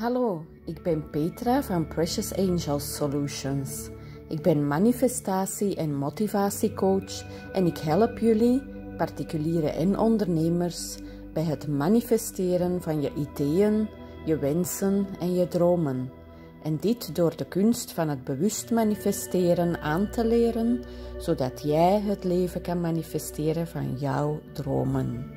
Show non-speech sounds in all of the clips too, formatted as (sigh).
Hallo, ik ben Petra van Precious Angels Solutions. Ik ben manifestatie- en motivatiecoach en ik help jullie, particulieren en ondernemers, bij het manifesteren van je ideeën, je wensen en je dromen. En dit door de kunst van het bewust manifesteren aan te leren, zodat jij het leven kan manifesteren van jouw dromen.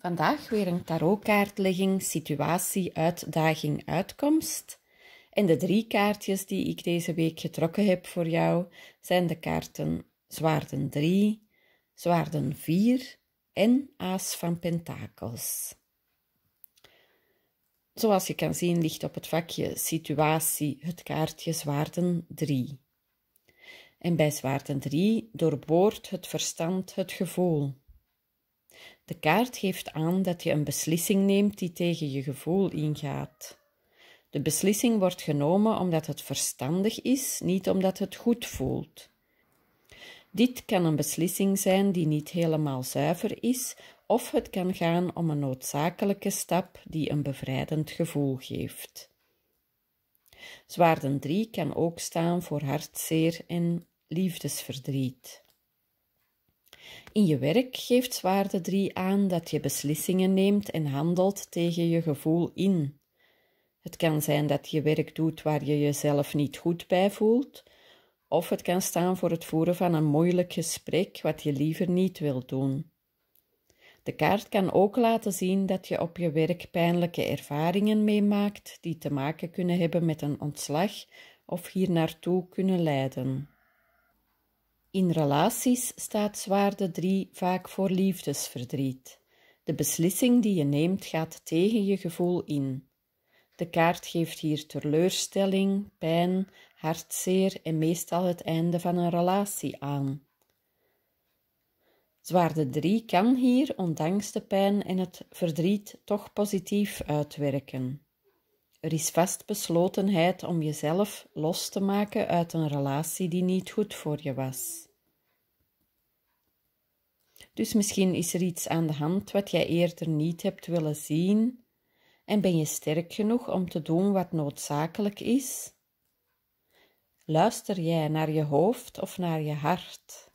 Vandaag weer een tarotkaartlegging, situatie, uitdaging, uitkomst. En de drie kaartjes die ik deze week getrokken heb voor jou zijn de kaarten Zwaarden 3, Zwaarden 4 en Aas van Pentakels. Zoals je kan zien ligt op het vakje situatie het kaartje Zwaarden 3. En bij Zwaarden 3 doorboort het verstand het gevoel. De kaart geeft aan dat je een beslissing neemt die tegen je gevoel ingaat. De beslissing wordt genomen omdat het verstandig is, niet omdat het goed voelt. Dit kan een beslissing zijn die niet helemaal zuiver is, of het kan gaan om een noodzakelijke stap die een bevrijdend gevoel geeft. Zwaarden 3 kan ook staan voor hartzeer en liefdesverdriet. In je werk geeft waarde 3 aan dat je beslissingen neemt en handelt tegen je gevoel in. Het kan zijn dat je werk doet waar je jezelf niet goed bij voelt, of het kan staan voor het voeren van een moeilijk gesprek wat je liever niet wilt doen. De kaart kan ook laten zien dat je op je werk pijnlijke ervaringen meemaakt die te maken kunnen hebben met een ontslag of hier naartoe kunnen leiden. In relaties staat zwaarde 3 vaak voor liefdesverdriet. De beslissing die je neemt gaat tegen je gevoel in. De kaart geeft hier teleurstelling, pijn, hartzeer en meestal het einde van een relatie aan. Zwaarde 3 kan hier, ondanks de pijn en het verdriet, toch positief uitwerken. Er is vastbeslotenheid om jezelf los te maken uit een relatie die niet goed voor je was. Dus misschien is er iets aan de hand wat jij eerder niet hebt willen zien en ben je sterk genoeg om te doen wat noodzakelijk is? Luister jij naar je hoofd of naar je hart?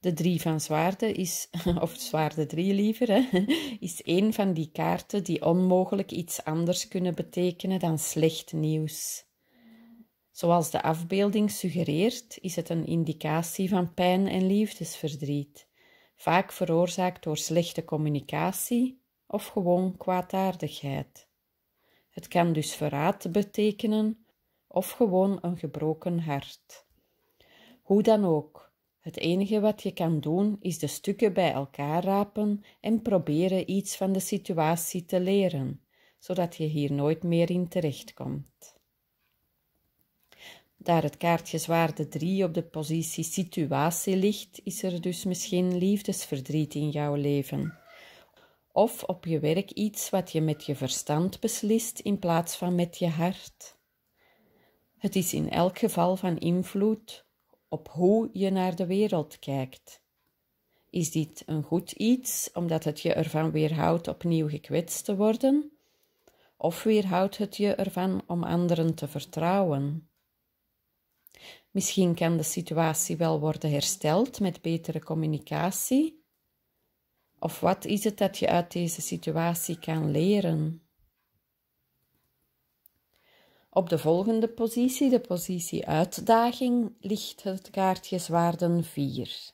De drie van zwaarden is, (laughs) of zwaarde drie liever, hè, (laughs) is één van die kaarten die onmogelijk iets anders kunnen betekenen dan slecht nieuws. Zoals de afbeelding suggereert, is het een indicatie van pijn en liefdesverdriet, vaak veroorzaakt door slechte communicatie of gewoon kwaadaardigheid. Het kan dus verraad betekenen of gewoon een gebroken hart. Hoe dan ook, het enige wat je kan doen is de stukken bij elkaar rapen en proberen iets van de situatie te leren, zodat je hier nooit meer in terechtkomt. Daar het kaartje zwaarde 3 op de positie situatie ligt, is er dus misschien liefdesverdriet in jouw leven. Of op je werk iets wat je met je verstand beslist in plaats van met je hart. Het is in elk geval van invloed op hoe je naar de wereld kijkt. Is dit een goed iets omdat het je ervan weerhoudt opnieuw gekwetst te worden? Of weerhoudt het je ervan om anderen te vertrouwen? Misschien kan de situatie wel worden hersteld met betere communicatie. Of wat is het dat je uit deze situatie kan leren? Op de volgende positie, de positie uitdaging, ligt het kaartje zwaarden 4.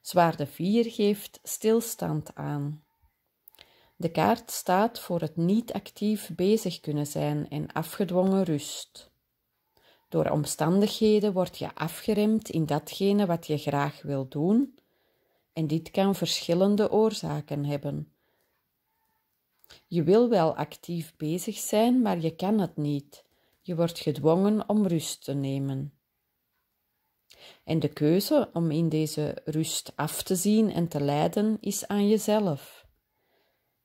Zwaarde 4 geeft stilstand aan. De kaart staat voor het niet actief bezig kunnen zijn en afgedwongen rust. Door omstandigheden word je afgeremd in datgene wat je graag wil doen, en dit kan verschillende oorzaken hebben. Je wil wel actief bezig zijn, maar je kan het niet. Je wordt gedwongen om rust te nemen. En de keuze om in deze rust af te zien en te leiden is aan jezelf.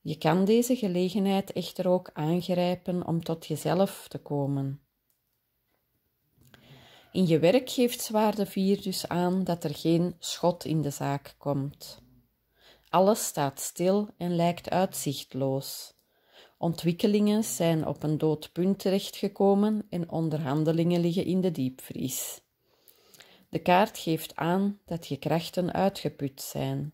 Je kan deze gelegenheid echter ook aangrijpen om tot jezelf te komen. In je werk geeft zwaarde 4 dus aan dat er geen schot in de zaak komt. Alles staat stil en lijkt uitzichtloos. Ontwikkelingen zijn op een dood punt terechtgekomen en onderhandelingen liggen in de diepvries. De kaart geeft aan dat je krachten uitgeput zijn.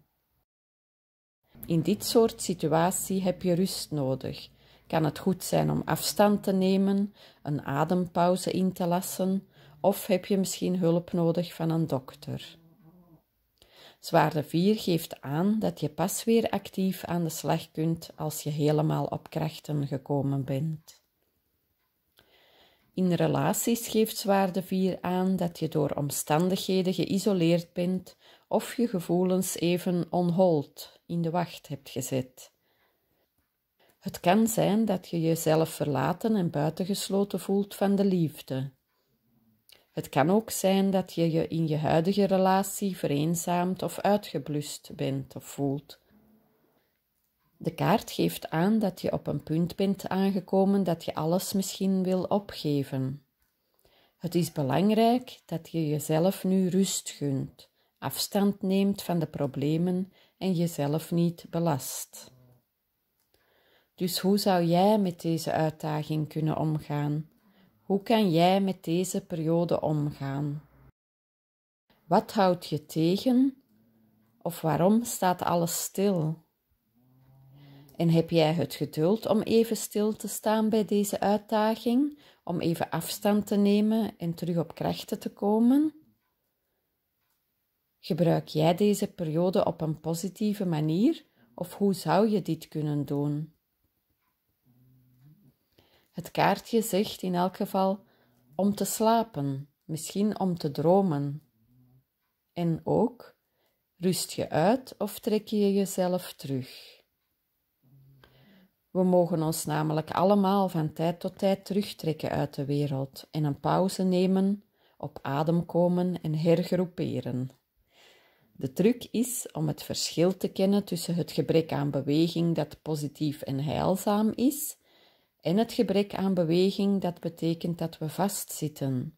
In dit soort situatie heb je rust nodig. Kan het goed zijn om afstand te nemen, een adempauze in te lassen, of heb je misschien hulp nodig van een dokter? Zwaarde 4 geeft aan dat je pas weer actief aan de slag kunt als je helemaal op krachten gekomen bent. In relaties geeft zwaarde 4 aan dat je door omstandigheden geïsoleerd bent of je gevoelens even onhold in de wacht hebt gezet. Het kan zijn dat je jezelf verlaten en buitengesloten voelt van de liefde. Het kan ook zijn dat je je in je huidige relatie vereenzaamd of uitgeblust bent of voelt. De kaart geeft aan dat je op een punt bent aangekomen dat je alles misschien wil opgeven. Het is belangrijk dat je jezelf nu rust gunt, afstand neemt van de problemen en jezelf niet belast. Dus hoe zou jij met deze uitdaging kunnen omgaan? Hoe kan jij met deze periode omgaan? Wat houdt je tegen? Of waarom staat alles stil? En heb jij het geduld om even stil te staan bij deze uitdaging, om even afstand te nemen en terug op krachten te komen? Gebruik jij deze periode op een positieve manier of hoe zou je dit kunnen doen? Het kaartje zegt in elk geval om te slapen, misschien om te dromen. En ook rust je uit of trek je jezelf terug. We mogen ons namelijk allemaal van tijd tot tijd terugtrekken uit de wereld en een pauze nemen, op adem komen en hergroeperen. De truc is om het verschil te kennen tussen het gebrek aan beweging dat positief en heilzaam is en het gebrek aan beweging, dat betekent dat we vastzitten.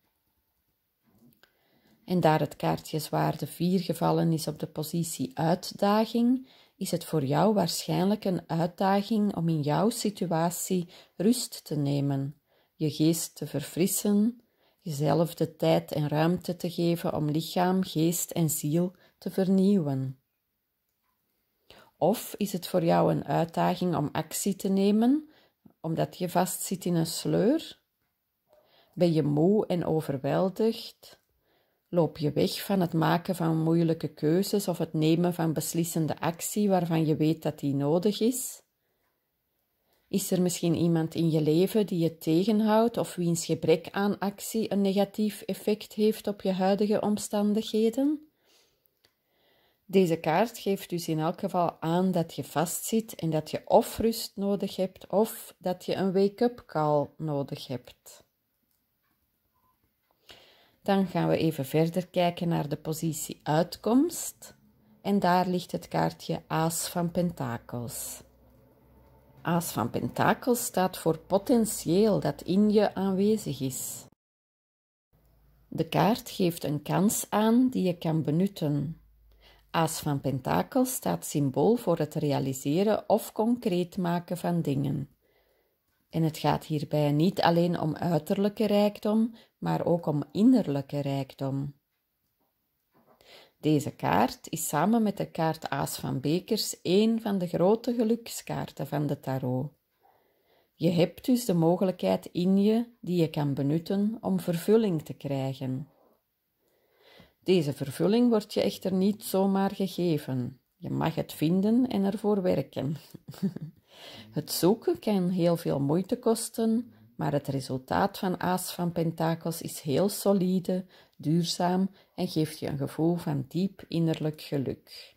En daar het kaartje zwaarde 4 gevallen is op de positie uitdaging, is het voor jou waarschijnlijk een uitdaging om in jouw situatie rust te nemen, je geest te verfrissen, jezelf de tijd en ruimte te geven om lichaam, geest en ziel te vernieuwen. Of is het voor jou een uitdaging om actie te nemen, omdat je vast zit in een sleur? Ben je moe en overweldigd? Loop je weg van het maken van moeilijke keuzes of het nemen van beslissende actie waarvan je weet dat die nodig is? Is er misschien iemand in je leven die je tegenhoudt of wiens gebrek aan actie een negatief effect heeft op je huidige omstandigheden? Deze kaart geeft dus in elk geval aan dat je vastzit en dat je of rust nodig hebt of dat je een wake-up call nodig hebt. Dan gaan we even verder kijken naar de positie uitkomst. En daar ligt het kaartje Aas van Pentakels. Aas van Pentakels staat voor potentieel dat in je aanwezig is. De kaart geeft een kans aan die je kan benutten. Aas van pentakels staat symbool voor het realiseren of concreet maken van dingen. En het gaat hierbij niet alleen om uiterlijke rijkdom, maar ook om innerlijke rijkdom. Deze kaart is samen met de kaart Aas van Bekers één van de grote gelukskaarten van de tarot. Je hebt dus de mogelijkheid in je die je kan benutten om vervulling te krijgen. Deze vervulling wordt je echter niet zomaar gegeven. Je mag het vinden en ervoor werken. (laughs) het zoeken kan heel veel moeite kosten, maar het resultaat van Aas van Pentakels is heel solide, duurzaam en geeft je een gevoel van diep innerlijk geluk.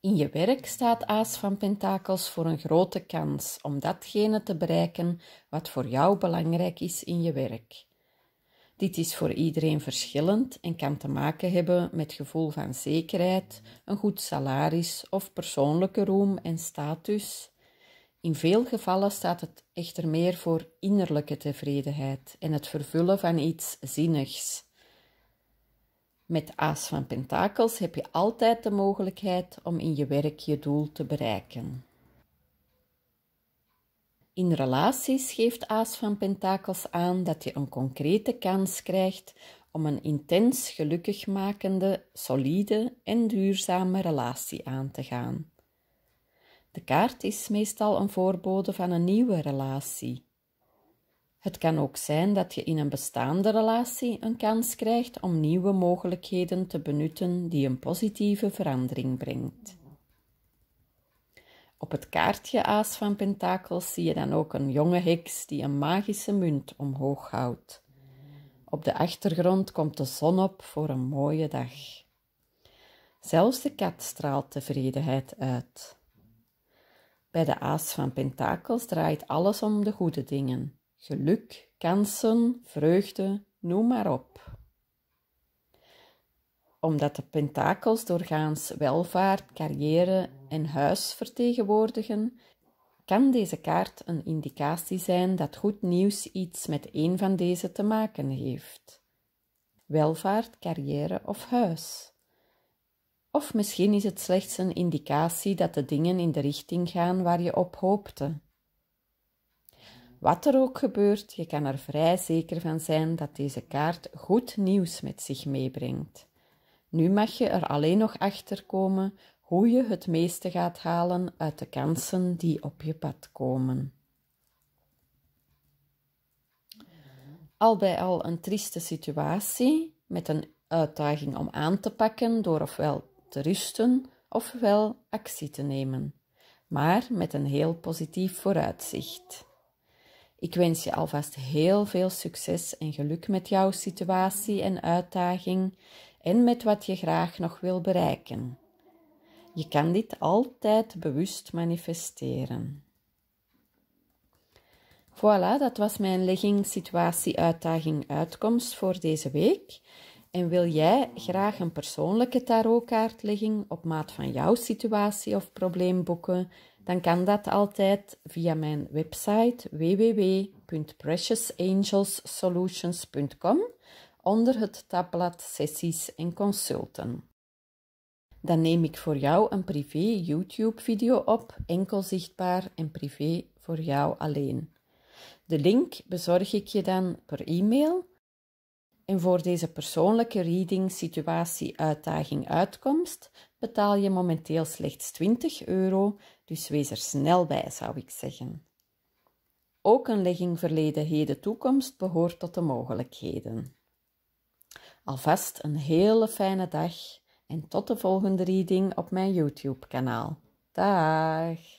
In je werk staat Aas van Pentakels voor een grote kans om datgene te bereiken wat voor jou belangrijk is in je werk. Dit is voor iedereen verschillend en kan te maken hebben met gevoel van zekerheid, een goed salaris of persoonlijke roem en status. In veel gevallen staat het echter meer voor innerlijke tevredenheid en het vervullen van iets zinnigs. Met Aas van Pentakels heb je altijd de mogelijkheid om in je werk je doel te bereiken. In relaties geeft Aas van Pentakels aan dat je een concrete kans krijgt om een intens gelukkigmakende, solide en duurzame relatie aan te gaan. De kaart is meestal een voorbode van een nieuwe relatie. Het kan ook zijn dat je in een bestaande relatie een kans krijgt om nieuwe mogelijkheden te benutten die een positieve verandering brengt. Op het kaartje Aas van Pentakels zie je dan ook een jonge heks die een magische munt omhoog houdt. Op de achtergrond komt de zon op voor een mooie dag. Zelfs de kat straalt tevredenheid uit. Bij de Aas van Pentakels draait alles om de goede dingen: geluk, kansen, vreugde, noem maar op omdat de pentakels doorgaans welvaart, carrière en huis vertegenwoordigen, kan deze kaart een indicatie zijn dat goed nieuws iets met een van deze te maken heeft. Welvaart, carrière of huis. Of misschien is het slechts een indicatie dat de dingen in de richting gaan waar je op hoopte. Wat er ook gebeurt, je kan er vrij zeker van zijn dat deze kaart goed nieuws met zich meebrengt. Nu mag je er alleen nog achter komen hoe je het meeste gaat halen uit de kansen die op je pad komen. Al bij al een trieste situatie met een uitdaging om aan te pakken door ofwel te rusten ofwel actie te nemen, maar met een heel positief vooruitzicht. Ik wens je alvast heel veel succes en geluk met jouw situatie en uitdaging en met wat je graag nog wil bereiken. Je kan dit altijd bewust manifesteren. Voilà, dat was mijn legging situatie uitdaging uitkomst voor deze week. En wil jij graag een persoonlijke tarotkaartlegging op maat van jouw situatie of probleem boeken? Dan kan dat altijd via mijn website www.preciousangelssolutions.com onder het tabblad Sessies en Consulten. Dan neem ik voor jou een privé YouTube-video op, enkel zichtbaar en privé voor jou alleen. De link bezorg ik je dan per e-mail. En voor deze persoonlijke reading situatie uitdaging uitkomst betaal je momenteel slechts 20 euro, dus wees er snel bij zou ik zeggen. Ook een legging verleden heden toekomst behoort tot de mogelijkheden. Alvast een hele fijne dag en tot de volgende reading op mijn YouTube-kanaal. Dag!